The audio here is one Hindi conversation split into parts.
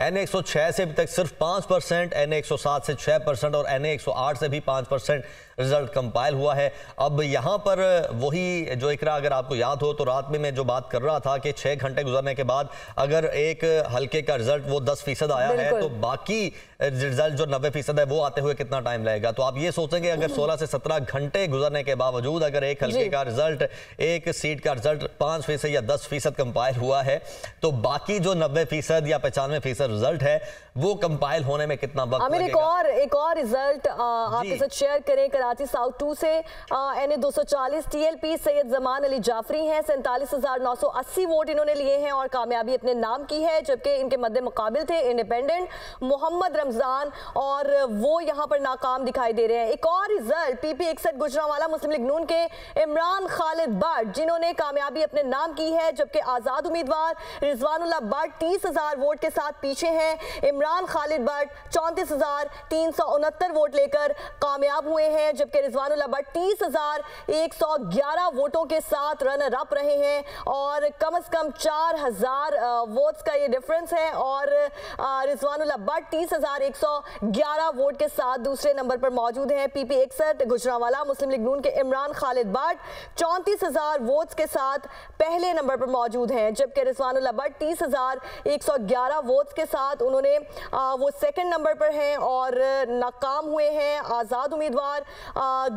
एन एक से अभी तक सिर्फ पांच परसेंट एन एक से छह परसेंट और एन एक से भी पांच परसेंट रिजल्ट कंपाइल हुआ है अब यहाँ पर वही जो इकरा अगर आपको याद हो तो रात में मैं जो बात कर रहा था कि छह घंटे गुजरने के बाद अगर एक हल्के का रिजल्ट वो दस फीसद आया है तो बाकी रिजल्ट जो नब्बे फीसद है वो आते हुए कितना टाइम लगेगा तो आप ये सोचेंगे अगर हम्म। सोलह से सत्रह घंटे गुजरने के बावजूद अगर एक हल्के का रिजल्ट एक सीट का रिजल्ट पाँच फीसद या दस फीसद कंपाइल हुआ है तो बाकी जो नब्बे फीसद या पचानवे फीसद सा रिजल्ट है वो कंपाइल होने में कितना वक्त लगेगा एक और एक और रिजल्ट आपके साथ शेयर करें कराची साउथ टू से एन ए दो सौ चालीस T L P Syed Zaman Ali Jafri हैं सैंतालीस हजार नौ सौ अस्सी वोट इन्होंने लिए हैं और कामयाबी अपने नाम की है जबकि इनके मद्दे मुकाबिल थे इंडिपेंडेंट मोहम्मद रमजान और वो यहाँ पर नाकाम दिखाई दे रहे हैं एक और रिजल्ट पी पी इकसठ वाला मुस्लिम लीग नून के इमरान खालिद बट जिन्होंने कामयाबी अपने नाम की है जबकि आज़ाद उम्मीदवार रिजवानुल्ला बट तीस हजार वोट के साथ पीछे पीछे हैं इमरान खालिद भट्ट चौंतीस हजार तीन सौ उनहत्तर वोट लेकर कामयाब हुए हैं जबकि रिजवानुल्ला भट्ट तीस हजार एक सौ ग्यारह वोटों के साथ रनर अप रहे हैं और कम अज कम चार हजार वोट्स का ये डिफरेंस है और रिजवानुल्ला भट्ट तीस हजार एक सौ ग्यारह वोट के साथ दूसरे नंबर पर मौजूद हैं पी पी इकसठ गुजरावाला मुस्लिम लीग नून के इमरान खालिद भट्ट चौंतीस हजार वोट्स के साथ पहले नंबर पर मौजूद हैं जबकि रिजवानुल्ला भट्ट तीस हजार एक सौ ग्यारह वोट्स के साथ उन्होंने वो सेकंड नंबर पर हैं और नाकाम हुए हैं आज़ाद उम्मीदवार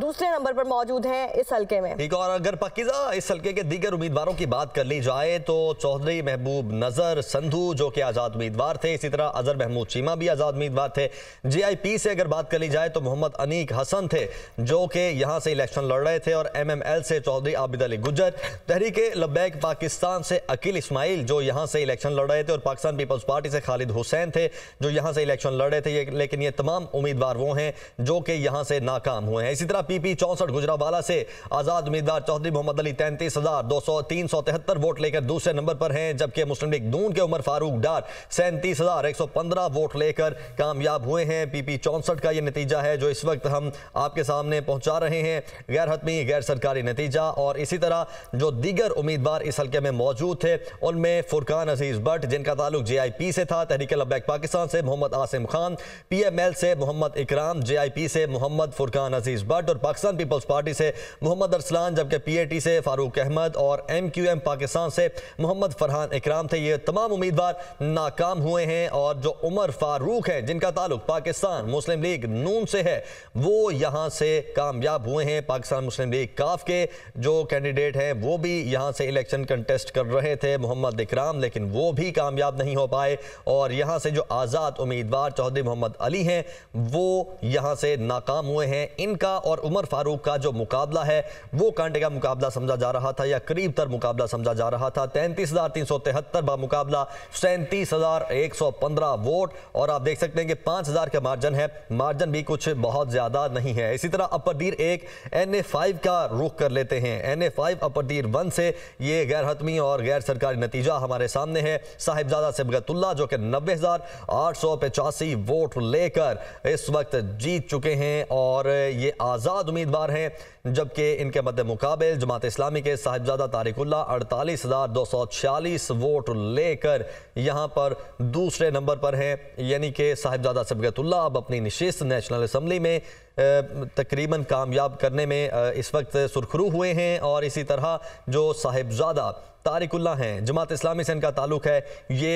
दूसरे नंबर पर मौजूद हैं इस हल्के में ठीक और अगर पकीजा इस हल्के के दीगर उम्मीदवारों की बात कर ली जाए तो चौधरी महबूब नज़र संधू जो कि आज़ाद उम्मीदवार थे इसी तरह अजहर महमूद चीमा भी आज़ाद उम्मीदवार थे जीआईपी से अगर बात कर ली जाए तो मोहम्मद अनीक हसन थे जो कि यहाँ से इलेक्शन लड़ रहे थे और एम से चौधरी आबिद अली गुजर तहरीके लबैक पाकिस्तान से अकील इस्माइल जो यहाँ से इलेक्शन लड़ रहे थे और पाकिस्तान पीपल्स पार्टी से खाली खालिद हुसैन थे जो यहाँ से इलेक्शन लड़ रहे थे लेकिन ये तमाम उम्मीदवार वो हैं जो कि यहाँ से नाकाम हुए हैं इसी तरह पी पी चौंसठ गुजरावाला से आज़ाद उम्मीदवार चौधरी मोहम्मद अली तैंतीस हज़ार दो सौ तीन सौ तिहत्तर वोट लेकर दूसरे नंबर पर हैं जबकि मुस्लिम लीग दून के उमर फारूक डार सैंतीस हज़ार एक सौ पंद्रह वोट लेकर कामयाब हुए हैं पी पी चौंसठ का ये नतीजा है जो इस वक्त हम आपके सामने पहुँचा रहे हैं गैर हतमी गैर सरकारी नतीजा और इसी तरह जो दीगर उम्मीदवार इस हल्के में मौजूद थे उनमें फुरकान अजीज़ भट्ट जिनका ताल्लुक जे आई पी से था तहरीक लबैक पाकिस्तान से Mohammad Asim Khan P M L से मोहम्मद इकराम जे आई पी से मोहम्मद फुरकान अजीज भट्ट और पाकिस्तान पीपल्स पार्टी से मोहम्मद अरसलान जबकि पी ए टी से फारूक अहमद और एम क्यू एम पाकिस्तान से मोहम्मद फरहान इकराम थे ये तमाम उम्मीदवार नाकाम हुए हैं और जो उमर फारूक हैं जिनका ताल्लुक पाकिस्तान मुस्लिम लीग नून से है वो यहाँ से कामयाब हुए हैं पाकिस्तान मुस्लिम लीग काफ के जो कैंडिडेट हैं वो भी यहाँ से इलेक्शन कंटेस्ट कर रहे थे मोहम्मद इकराम लेकिन वो भी कामयाब नहीं हो पाए और यहाँ से जो आज़ाद उम्मीदवार चौधरी मोहम्मद अली हैं वो यहाँ से नाकाम हुए हैं इनका और उमर फारूक का जो मुकाबला है वो कांटे का मुकाबला समझा जा रहा था या करीब तर मुकाबला समझा जा रहा था तैंतीस हज़ार तीन सौ तिहत्तर बामुकाबला सैंतीस हज़ार एक सौ पंद्रह वोट और आप देख सकते हैं कि पाँच हज़ार का मार्जन है मार्जन भी कुछ बहुत ज़्यादा नहीं है इसी तरह अपरदीर एक एन ए फाइव का रुख कर लेते हैं एन ए फाइव अपरदीर वन से ये गैर हतमी और गैर सरकारी नतीजा हमारे सामने है साहिबजादा सिबगतुल्ला जो कि नब्बे वोट लेकर इस वक्त जीत चुके हैं और ये आज़ाद उम्मीदवार हैं जबकि इनके मद मुकाबले जमात इस्लामी के साहिबजादा तारिकुल्ला अड़तालीस हज़ार दो सौ छियालीस वोट लेकर यहाँ पर दूसरे नंबर पर हैं यानी कि साहिबजादा सबकतुल्ला अब अपनी नशस्त नेशनल असम्बली में तकरीबन कामयाब करने में इस वक्त सुरखरू हुए हैं और इसी तरह जो साहिबजादा तारिकुल्ला हैं जमात इस्लामी से इनका ताल्लुक है ये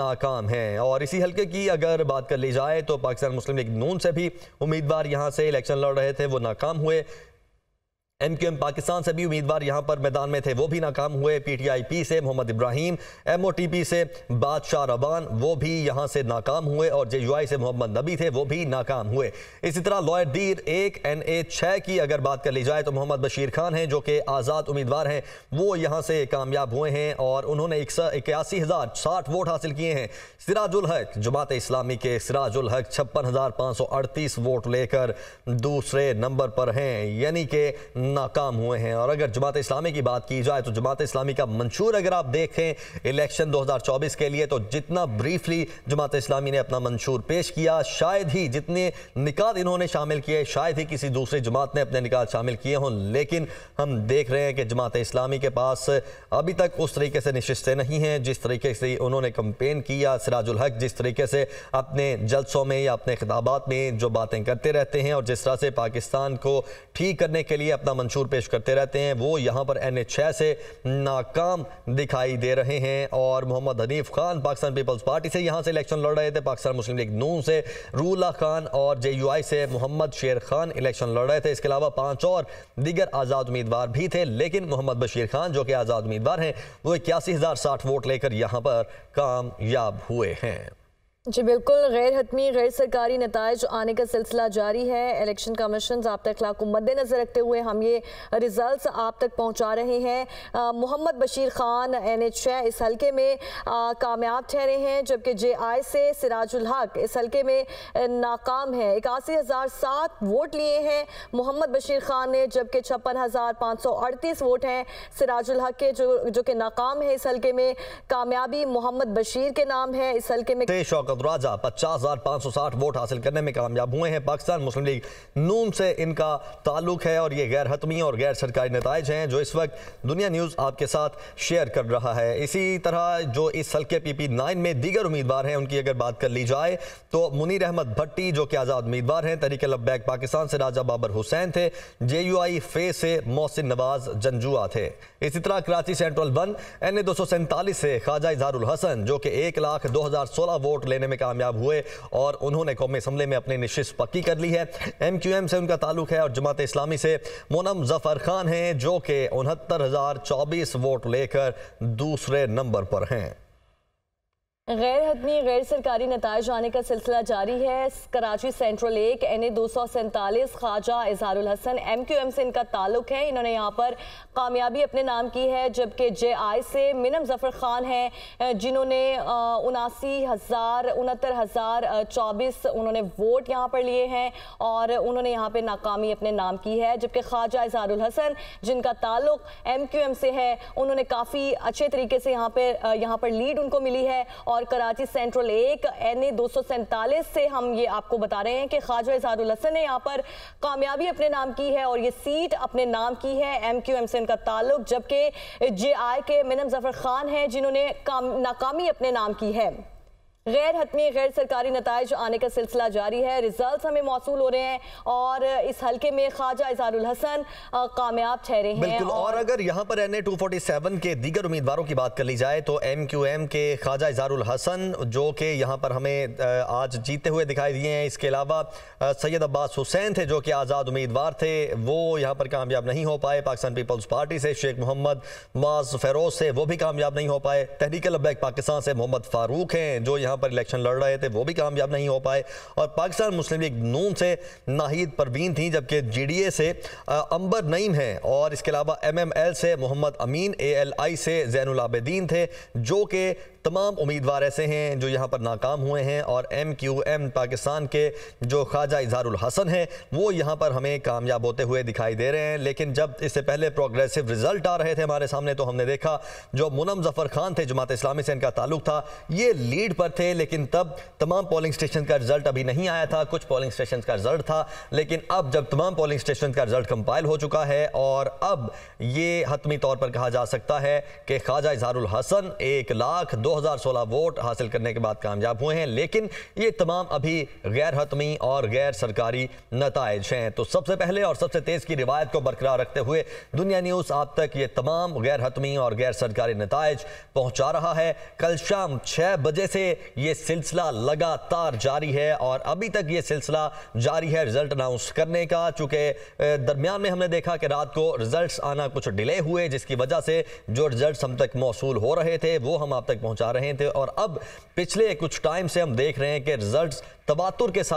नाकाम है और इसी हल्के की अगर बात कर ली जाए तो पाकिस्तान मुस्लिम लीग नून से भी उम्मीदवार यहाँ से इलेक्शन लड़ रहे थे वो नाकाम हुए एम क्यू एम पाकिस्तान से भी उम्मीदवार यहां पर मैदान में थे वो भी नाकाम हुए पी से मोहम्मद इब्राहिम एमओटीपी से बादशाह रबान वो भी यहां से नाकाम हुए और आई से मोहम्मद नबी थे वो भी नाकाम हुए इसी तरह लॉयर दीर एक एन ए छः की अगर बात कर ली जाए तो मोहम्मद बशीर खान हैं जो कि आज़ाद उम्मीदवार हैं वो यहाँ से कामयाब हुए हैं और उन्होंने इक्यासी हज़ार साठ वोट हासिल किए हैं सिराजुल हक जमात इस्लामी के सिराजुल हक छप्पन हज़ार पाँच सौ अड़तीस वोट लेकर दूसरे नंबर पर हैं यानी कि नाकाम हुए हैं और अगर जमात इस्लामी की बात की जाए तो जमात इस्लामी का मंशूर अगर आप देखें इलेक्शन 2024 के लिए तो जितना ब्रीफली जमात इस्लामी ने अपना मंशूर पेश किया शायद ही जितने निकात इन्होंने शामिल किए शायद ही किसी दूसरी जमात ने अपने निकात शामिल किए हों लेकिन हम देख रहे हैं कि जमात इस्लामी के पास अभी तक उस तरीके से निश्चित नहीं हैं जिस तरीके से उन्होंने कंपेन किया सिराजुल हक जिस तरीके से अपने जलसों में या अपने खिताबात में जो बातें करते रहते हैं और जिस तरह से पाकिस्तान को ठीक करने के लिए अपना मंशूर पेश करते रहते हैं वो यहाँ पर एन एच छः से नाकाम दिखाई दे रहे हैं और मोहम्मद हनीफ खान पाकिस्तान पीपल्स पार्टी से यहाँ से इलेक्शन लड़ रहे थे पाकिस्तान मुस्लिम लीग नून से रूला खान और जे यू आई से मोहम्मद शेर खान इलेक्शन लड़ रहे थे इसके अलावा पाँच और दिगर आज़ाद उम्मीदवार भी थे लेकिन मोहम्मद बशीर खान जो कि आज़ाद उम्मीदवार हैं वो इक्यासी हज़ार साठ वोट लेकर यहाँ पर कामयाब हुए हैं जी बिल्कुल गैर हतमी गैर सरकारी नतज आने का सिलसिला जारी है इलेक्शन कमीशन आप तक को मद्देनज़र रखते हुए हम ये रिज़ल्ट आप तक पहुँचा रहे हैं मोहम्मद बशीर खान एन एच छः इस हलके में कामयाब ठहरे हैं जबकि जे आई से सिराजुल हक इस हलके में नाकाम है इक्यासी हज़ार सात वोट लिए हैं मोहम्मद बशीर खान ने जबकि छप्पन हज़ार पाँच सौ अड़तीस वोट हैं सिराजुल हक के जो जो कि नाकाम है इस हलके में कामयाबी मोहम्मद बशीर के नाम तो है इस हलके में सदराजा पचास हज़ार पाँच सौ साठ वोट हासिल करने में कामयाब हुए हैं पाकिस्तान मुस्लिम लीग नून से इनका ताल्लुक है और ये गैर हतमी और गैर सरकारी नतज हैं जो इस वक्त दुनिया न्यूज़ आपके साथ शेयर कर रहा है इसी तरह जो इस हल्के पी पी नाइन में दीगर उम्मीदवार हैं उनकी अगर बात कर ली जाए तो मुनीर अहमद भट्टी जो कि आज़ाद उम्मीदवार हैं तरीके लब्बैक पाकिस्तान से राजा बाबर हुसैन थे जे यू आई फे से मोहसिन नवाज जंजुआ थे इसी तरह Karachi central one N A दो सौ सैंतालीस से ख्वाजा इजहारसन जो कि एक लाख दो हज़ार सोलह वोट लेने करने में कामयाब हुए और उन्होंने कौमी असम्बली में अपनी नशस्त पक्की कर ली है एम क्यू एम से उनका ताल्लुक है और जमात इस्लामी से मोनम जफर खान हैं जो कि उनहत्तर हज़ार चौबीस वोट लेकर दूसरे नंबर पर हैं गैर हतमी गैर सरकारी नतज आने का सिलसिला जारी है कराची सेंट्रल एक एन ए दो सौ सैंतालीस Khwaja Izharul Hasan M Q M से इनका ताल्लुक है इन्होंने यहाँ पर कामयाबी अपने नाम की है जबकि जे आई से मिनम जफ़र ख़ान हैं जिन्होंने उनासी हज़ार उनहत्तर हज़ार चौबीस उन्होंने वोट यहाँ पर लिए हैं और उन्होंने यहाँ पर नाकामी अपने नाम की है जबकि ख्वाजा इजहारुल हसन जिनका ताल्लुक एम क्यू एम से है उन्होंने काफ़ी अच्छे तरीके से यहाँ पर यहाँ पर लीड उनको मिली है और और कराची सेंट्रल एक एन ए दो से हम ये आपको बता रहे हैं कि ख्वाजा इजहारुल हसन ने यहाँ पर कामयाबी अपने नाम की है और ये सीट अपने नाम की है एम क्यू एम से इनका ताल्लुक जबकि जे आई के मिनम जफर खान हैं जिन्होंने नाकामी अपने नाम की है गैर हतमी गैर सरकारी नतज आने का सिलसिला जारी है रिजल्ट हमें मौसू हो रहे हैं और इस हल्के में ख्वाजा इजारुल हसन कामयाब ठहरे हैं बिल्कुल और, और अगर यहाँ पर N A two forty seven के दीगर उम्मीदवारों की बात कर ली जाए तो एम क्यू एम के ख्वाजा इजारुल हसन जो कि यहाँ पर हमें आज जीते हुए दिखाई दिए हैं इसके अलावा सैयद अब्बास हुसैन थे जो कि आज़ाद उम्मीदवार थे वो यहाँ पर कामयाब नहीं हो पाए पाकिस्तान पीपल्स पार्टी से शेख मोहम्मद माज फरोज से वो भी कामयाब नहीं हो पाए तहरीक लब्बैक पाकिस्तान से मोहम्मद फारूक हैं जो यहाँ यहाँ पर इलेक्शन लड़ रहे थे वो भी कामयाब नहीं हो पाए और पाकिस्तान मुस्लिम लीग नून से नाहिद परवीन थी जबकि जी से अंबर नईम है और इसके अलावा एम से मोहम्मद अमीन ए से जैन आबदीन थे जो कि तमाम उम्मीदवार ऐसे हैं जो यहाँ पर नाकाम हुए हैं और एम क्यू एम पाकिस्तान के जो ख्वाजा इजहारुल हसन हैं वो यहाँ पर हमें कामयाब होते हुए दिखाई दे रहे हैं लेकिन जब इससे पहले प्रोग्रेसिव रिजल्ट आ रहे थे हमारे सामने तो हमने देखा जो मुनम जफर खान थे जमात इस्लामी से इनका ताल्लुक था ये लीड पर थे में लेकिन तब तमाम पोलिंग स्टेशन का रिजल्ट अभी नहीं आया था कुछ पोलिंग स्टेशन का रिजल्ट था लेकिन अब जब तमाम पोलिंग स्टेशन का रिजल्ट कंपाइल हो चुका है और अब ये हतमी तौर पर कहा जा सकता है कि ख्वाजा इजहारुल हसन एक लाख दो हज़ार सोलह वोट हासिल करने के बाद कामयाब हुए हैं लेकिन ये तमाम अभी गैर हतमी और गैर सरकारी नतज हैं तो सबसे पहले और सबसे तेज़ की रिवायत को बरकरार रखते हुए दुनिया न्यूज़ आप तक ये तमाम गैर हतमी और गैर सरकारी नतज पहुँचा रहा है कल शाम छः बजे से ये सिलसिला लगातार जारी है और अभी तक ये सिलसिला जारी है रिजल्ट अनाउंस करने का चूंकि दरमियान में हमने देखा कि रात को रिजल्ट आना कुछ डिले हुए जिसकी वजह से जो रिजल्ट हम तक मौसू हो रहे थे वो हम आप तक पहुंचा रहे थे और अब पिछले कुछ टाइम से हम देख रहे हैं कि रिजल्ट तबातुर के साथ